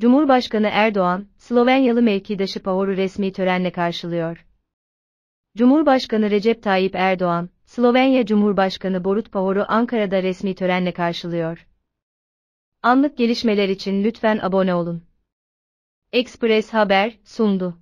Cumhurbaşkanı Erdoğan, Slovenyalı mevkidaşı Pahor'u resmi törenle karşılıyor. Cumhurbaşkanı Recep Tayyip Erdoğan, Slovenya Cumhurbaşkanı Borut Pahor'u Ankara'da resmi törenle karşılıyor. Anlık gelişmeler için lütfen abone olun. Express Haber sundu.